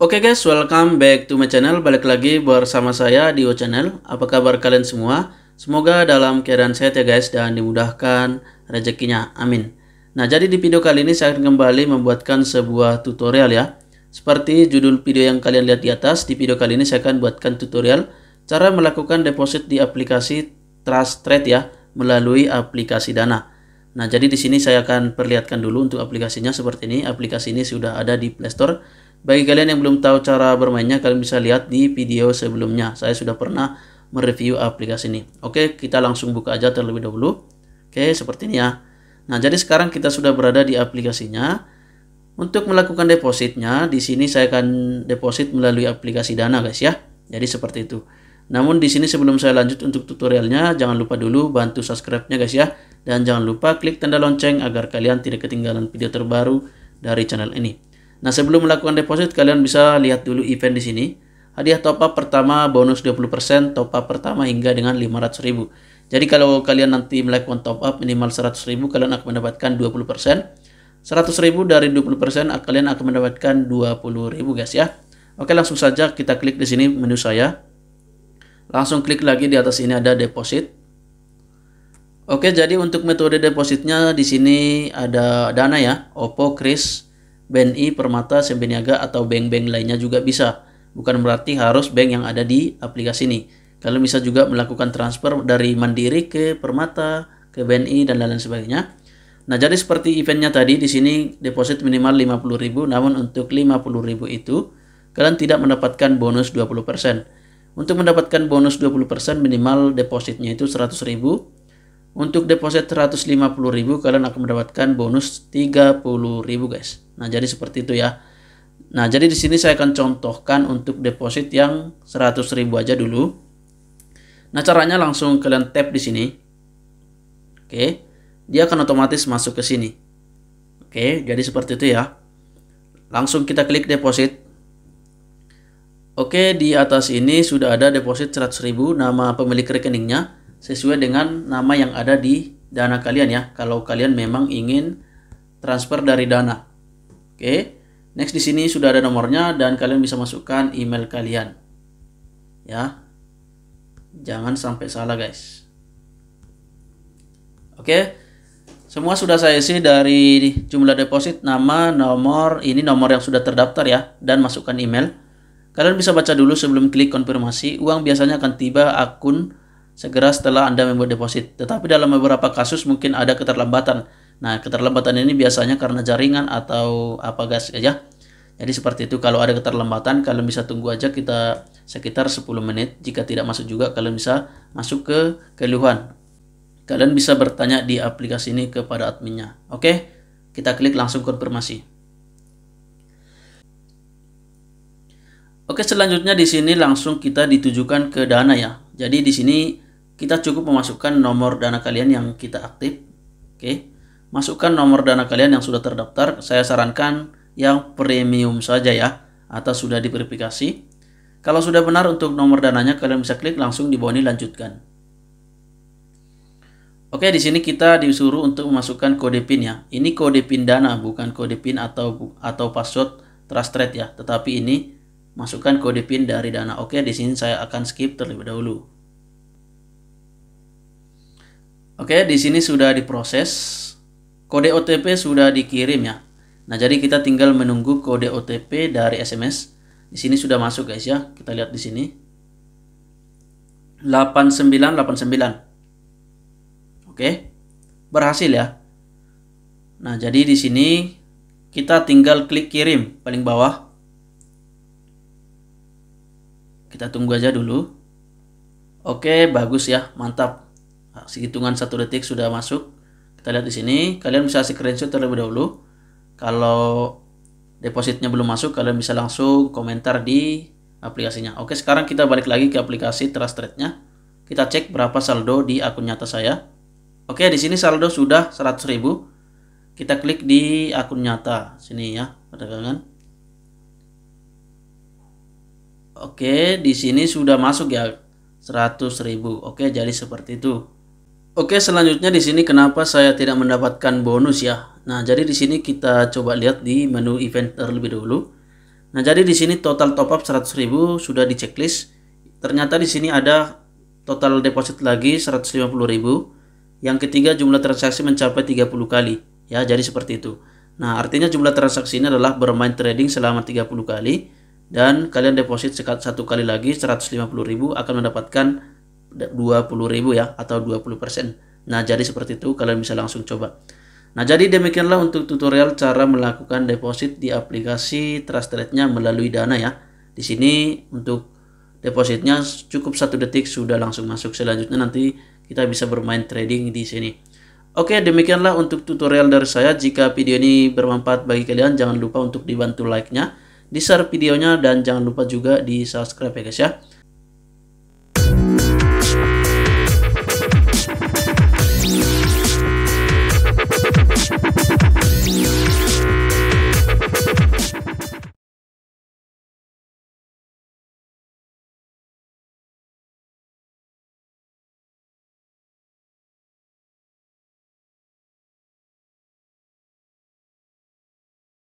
Oke okay guys, welcome back to my channel. Balik lagi bersama saya Dio Channel. Apa kabar kalian semua? Semoga dalam keadaan sehat ya guys dan dimudahkan rezekinya. Amin. Nah, jadi di video kali ini saya akan kembali membuatkan sebuah tutorial ya. Seperti judul video yang kalian lihat di atas, di video kali ini saya akan buatkan tutorial cara melakukan deposit di aplikasi Trust Trade ya melalui aplikasi Dana. Nah, jadi di sini saya akan perlihatkan dulu untuk aplikasinya seperti ini. Aplikasi ini sudah ada di Play Store. Bagi kalian yang belum tahu cara bermainnya, kalian bisa lihat di video sebelumnya. Saya sudah pernah mereview aplikasi ini. Oke, kita langsung buka aja terlebih dahulu. Oke, seperti ini ya. Nah, jadi sekarang kita sudah berada di aplikasinya. Untuk melakukan depositnya, di sini saya akan deposit melalui aplikasi Dana, guys ya. Jadi seperti itu. Namun di sini sebelum saya lanjut untuk tutorialnya, jangan lupa dulu bantu subscribe-nya guys ya. Dan jangan lupa klik tanda lonceng agar kalian tidak ketinggalan video terbaru dari channel ini. Nah, sebelum melakukan deposit, kalian bisa lihat dulu event di sini. Hadiah top up pertama bonus 20%, top up pertama hingga dengan 500.000. Jadi kalau kalian nanti melakukan top up minimal 100.000, kalian akan mendapatkan 20%. 100.000 dari 20% kalian akan mendapatkan 20.000 guys ya. Oke, langsung saja kita klik di sini menu saya. Langsung klik lagi di atas ini ada deposit. Oke, jadi untuk metode depositnya di sini ada Dana ya, Oppo, Kris, BNI, Permata, Sembeniaga, atau bank-bank lainnya juga bisa. Bukan berarti harus bank yang ada di aplikasi ini. Kalian bisa juga melakukan transfer dari Mandiri ke Permata, ke BNI, dan lain-lain sebagainya. Nah, jadi seperti eventnya tadi, di sini deposit minimal 50.000, namun untuk 50.000 itu, kalian tidak mendapatkan bonus 20%. Untuk mendapatkan bonus 20% minimal depositnya itu 100.000, untuk deposit 150.000 kalian akan mendapatkan bonus 30.000 guys. Nah, jadi seperti itu ya. Nah, jadi di sini saya akan contohkan untuk deposit yang 100.000 aja dulu. Nah, caranya langsung kalian tap di sini. Oke. Dia akan otomatis masuk ke sini. Oke, jadi seperti itu ya. Langsung kita klik deposit. Oke, di atas ini sudah ada deposit 100.000 nama pemilik rekeningnya sesuai dengan nama yang ada di dana kalian ya kalau kalian memang ingin transfer dari dana oke next di sini sudah ada nomornya dan kalian bisa masukkan email kalian ya jangan sampai salah guys oke Semua sudah saya isi dari jumlah deposit, nama, nomor, ini nomor yang sudah terdaftar ya, dan masukkan email. Kalian bisa baca dulu sebelum klik konfirmasi, uang biasanya akan tiba akun segera setelah Anda membuat deposit. Tetapi dalam beberapa kasus mungkin ada keterlambatan. Nah, keterlambatan ini biasanya karena jaringan atau apa gas ya. ya. Jadi seperti itu kalau ada keterlambatan kalian bisa tunggu aja kita sekitar 10 menit. Jika tidak masuk juga kalian bisa masuk ke keluhan. Kalian bisa bertanya di aplikasi ini kepada adminnya. Oke, kita klik langsung konfirmasi. Oke, selanjutnya di sini langsung kita ditujukan ke dana ya. Jadi di sini kita cukup memasukkan nomor dana kalian yang kita aktif. Oke. Okay. Masukkan nomor dana kalian yang sudah terdaftar. Saya sarankan yang premium saja ya atau sudah diverifikasi. Kalau sudah benar untuk nomor dananya kalian bisa klik langsung di bawah ini lanjutkan. Oke, di sini kita disuruh untuk memasukkan kode PIN ya. Ini kode PIN Dana, bukan kode PIN atau atau password Trust rate ya, tetapi ini masukkan kode PIN dari Dana. Oke, di sini saya akan skip terlebih dahulu. Oke, di sini sudah diproses. Kode OTP sudah dikirim ya. Nah, jadi kita tinggal menunggu kode OTP dari SMS. Di sini sudah masuk guys ya. Kita lihat di sini. 8989. Oke. Berhasil ya. Nah, jadi di sini kita tinggal klik kirim paling bawah. Kita tunggu aja dulu. Oke, bagus ya. Mantap. Nah, hitungan satu detik sudah masuk kita lihat di sini kalian bisa screenshot terlebih dahulu kalau depositnya belum masuk kalian bisa langsung komentar di aplikasinya oke sekarang kita balik lagi ke aplikasi trust trade nya kita cek berapa saldo di akun nyata saya oke di sini saldo sudah 100.000 kita klik di akun nyata sini ya perdagangan oke di sini sudah masuk ya 100.000 oke jadi seperti itu Oke, selanjutnya di sini kenapa saya tidak mendapatkan bonus ya. Nah, jadi di sini kita coba lihat di menu event terlebih dahulu. Nah, jadi di sini total top up 100.000 sudah di checklist. Ternyata di sini ada total deposit lagi 150.000. Yang ketiga jumlah transaksi mencapai 30 kali. Ya, jadi seperti itu. Nah, artinya jumlah transaksi ini adalah bermain trading selama 30 kali dan kalian deposit sekat satu kali lagi 150.000 akan mendapatkan ribu ya atau 20%. Nah, jadi seperti itu kalian bisa langsung coba. Nah, jadi demikianlah untuk tutorial cara melakukan deposit di aplikasi Trust Trade-nya melalui Dana ya. Di sini untuk depositnya cukup satu detik sudah langsung masuk. Selanjutnya nanti kita bisa bermain trading di sini. Oke, demikianlah untuk tutorial dari saya. Jika video ini bermanfaat bagi kalian, jangan lupa untuk dibantu like-nya, di-share videonya, dan jangan lupa juga di-subscribe ya guys ya.